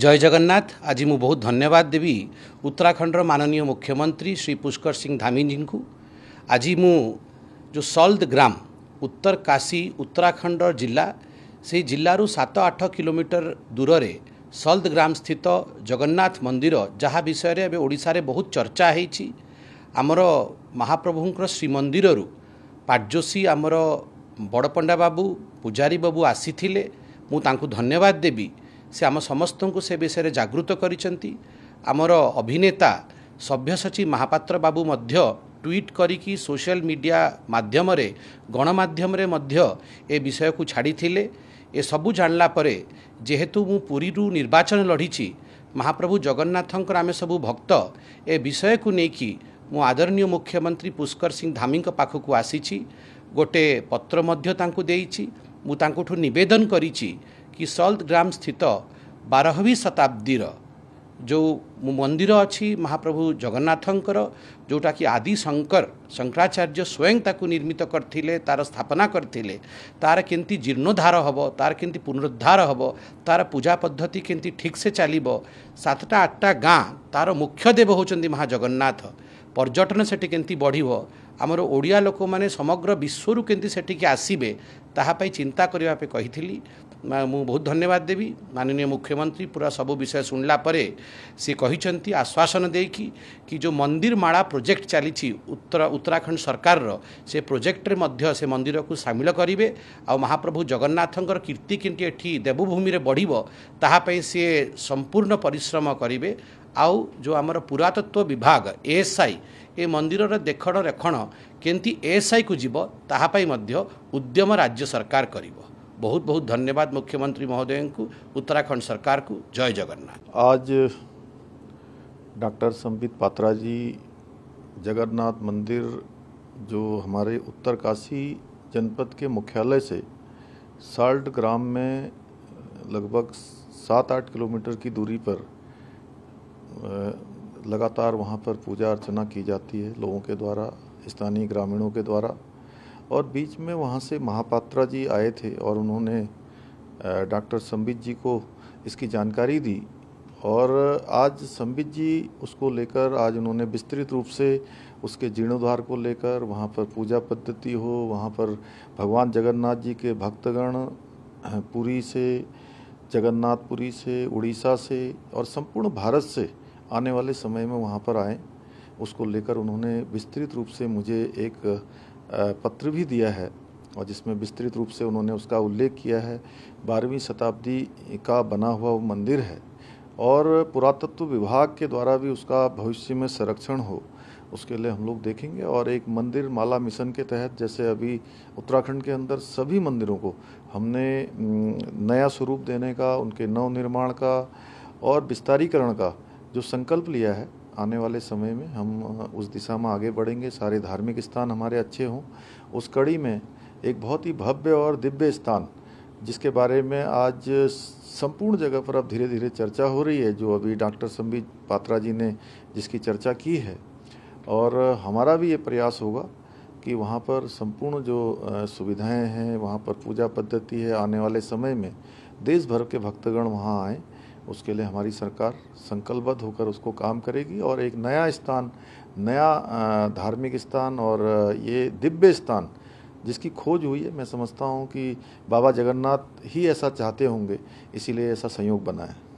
जय जगन्नाथ आज मु बहुत धन्यवाद देवी उत्तराखंड र माननी मुख्यमन्त्री श्री पुष्कर सिंह धामी जी को आज मु जो सल्द ग्राम उत्तर काशी उत्तराखंड जिल्ला से जिल्ला सात आठ किलोमिटर दूरले सल्द ग्राम स्थित जगन्नाथ मन्दिर जहाँ विषयमाड बहुत चर्चा है आमर महाप्रभु श्रीमन्दिरू पारजोशी आम बडपण्डा बाबु पूजा बाबु आसिले म धन्यवाद देबि ସେ ଆମ ସମସ୍ତଙ୍କୁ ସେ ବିଷୟରେ ଜାଗୃତ କରିଛନ୍ତି ଆମର ଅଭିନେତା ସଭ୍ୟସଚୀ ମହାପାତ୍ର ବାବୁ ମଧ୍ୟ ଟ୍ୱିଟ୍ କରିକି ସୋସିଆଲ ମିଡ଼ିଆ ମାଧ୍ୟମରେ ଗଣମାଧ୍ୟମରେ ମଧ୍ୟ ଏ ବିଷୟକୁ ଛାଡ଼ିଥିଲେ ଏସବୁ ଜାଣିଲା ପରେ ଯେହେତୁ ମୁଁ ପୁରୀରୁ ନିର୍ବାଚନ ଲଢ଼ିଛି ମହାପ୍ରଭୁ ଜଗନ୍ନାଥଙ୍କର ଆମେ ସବୁ ଭକ୍ତ ଏ ବିଷୟକୁ ନେଇକି ମୁଁ ଆଦରଣୀୟ ମୁଖ୍ୟମନ୍ତ୍ରୀ ପୁଷ୍କର ସିଂ ଧାମୀଙ୍କ ପାଖକୁ ଆସିଛି ଗୋଟିଏ ପତ୍ର ମଧ୍ୟ ତାଙ୍କୁ ଦେଇଛି ମୁଁ ତାଙ୍କଠୁ ନିବେଦନ କରିଛି କି ସଲ୍ଟ ଗ୍ରାମ ସ୍ଥିତ ବାରହବି ଶତାବ୍ଦୀର ଯେଉଁ ମନ୍ଦିର ଅଛି ମହାପ୍ରଭୁ ଜଗନ୍ନାଥଙ୍କର ଯେଉଁଟାକି ଆଦି ଶଙ୍କର ଶଙ୍କରାଚାର୍ଯ୍ୟ ସ୍ୱୟଂ ତାକୁ ନିର୍ମିତ କରିଥିଲେ ତାର ସ୍ଥାପନା କରିଥିଲେ ତାର କେମିତି ଜୀର୍ଣ୍ଣୋଦ୍ଧାର ହେବ ତାର କେମିତି ପୁନରୁଦ୍ଧାର ହେବ ତାର ପୂଜା ପଦ୍ଧତି କେମିତି ଠିକ୍ସେ ଚାଲିବ ସାତଟା ଆଠଟା ଗାଁ ତାର ମୁଖ୍ୟ ଦେବ ହେଉଛନ୍ତି ମହାଜଗନ୍ନାଥ ପର୍ଯ୍ୟଟନ ସେଠି କେମିତି ବଢ଼ିବ ଆମର ଓଡ଼ିଆ ଲୋକମାନେ ସମଗ୍ର ବିଶ୍ୱରୁ କେମିତି ସେଠିକି ଆସିବେ ତାହା ପାଇଁ ଚିନ୍ତା କରିବା ପାଇଁ କହିଥିଲି ମୁଁ ବହୁତ ଧନ୍ୟବାଦ ଦେବି ମାନନୀୟ ମୁଖ୍ୟମନ୍ତ୍ରୀ ପୁରା ସବୁ ବିଷୟ ଶୁଣିଲା ପରେ ସେ କହିଛନ୍ତି ଆଶ୍ୱାସନ ଦେଇକି କି ଯେଉଁ ମନ୍ଦିରମାଳା ପ୍ରୋଜେକ୍ଟ ଚାଲିଛି ଉତ୍ତର ଉତ୍ତରାଖଣ୍ଡ ସରକାରର ସେ ପ୍ରୋଜେକ୍ଟରେ ମଧ୍ୟ ସେ ମନ୍ଦିରକୁ ସାମିଲ କରିବେ ଆଉ ମହାପ୍ରଭୁ ଜଗନ୍ନାଥଙ୍କର କୀର୍ତ୍ତି କେମିତି ଏଠି ଦେବଭୂମିରେ ବଢ଼ିବ ତାହା ପାଇଁ ସିଏ ସମ୍ପୂର୍ଣ୍ଣ ପରିଶ୍ରମ କରିବେ ଆଉ ଯେଉଁ ଆମର ପୁରାତତ୍ତ୍ୱ ବିଭାଗ ଏଏସ୍ଆଇ ଏ ମନ୍ଦିରର ଦେଖଣ ରେଖଣ କେମିତି ଏଏସ୍ଆଇକୁ ଯିବ ତାହା ପାଇଁ ମଧ୍ୟ ଉଦ୍ୟମ ରାଜ୍ୟ ସରକାର କରିବ बहुत बहुत धन्यवाद मुख्यमंत्री महोदय को उत्तराखंड सरकार को जय जगन्नाथ आज डॉक्टर संबित पात्रा जी जगन्नाथ मंदिर जो हमारे उत्तरकाशी जनपद के मुख्यालय से साल्ट ग्राम में लगभग सात आठ किलोमीटर की दूरी पर लगातार वहाँ पर पूजा अर्चना की जाती है लोगों के द्वारा स्थानीय ग्रामीणों के द्वारा और बीच में वहाँ से महापात्रा जी आए थे और उन्होंने डॉक्टर संबित जी को इसकी जानकारी दी और आज संबित जी उसको लेकर आज उन्होंने विस्तृत रूप से उसके जीर्णोद्धार को लेकर वहाँ पर पूजा पद्धति हो वहाँ पर भगवान जगन्नाथ जी के भक्तगण पुरी से जगन्नाथपुरी से उड़ीसा से और संपूर्ण भारत से आने वाले समय में वहाँ पर आए उसको लेकर उन्होंने विस्तृत रूप से मुझे एक पत्र भी दिया है और जिसमें विस्तृत रूप से उन्होंने उसका उल्लेख किया है बारहवीं शताब्दी का बना हुआ वो मंदिर है और पुरातत्व विभाग के द्वारा भी उसका भविष्य में संरक्षण हो उसके लिए हम लोग देखेंगे और एक मंदिर माला मिशन के तहत जैसे अभी उत्तराखंड के अंदर सभी मंदिरों को हमने नया स्वरूप देने का उनके नवनिर्माण का और विस्तारीकरण का जो संकल्प लिया है आने वाले समय में हम उस दिशा में आगे बढ़ेंगे सारे धार्मिक स्थान हमारे अच्छे हों उस कड़ी में एक बहुत ही भव्य और दिव्य स्थान जिसके बारे में आज संपूर्ण जगह पर अब धीरे धीरे चर्चा हो रही है जो अभी डॉक्टर संबित पात्रा जी ने जिसकी चर्चा की है और हमारा भी ये प्रयास होगा कि वहाँ पर संपूर्ण जो सुविधाएं हैं वहाँ पर पूजा पद्धति है आने वाले समय में देश भर के भक्तगण वहाँ आएँ उसके लिए हमारी सरकार संकल्पबद्ध होकर उसको काम करेगी और एक नया स्थान नया धार्मिक स्थान और ये दिव्य स्थान जिसकी खोज हुई है मैं समझता हूँ कि बाबा जगन्नाथ ही ऐसा चाहते होंगे इसीलिए ऐसा संयोग बना है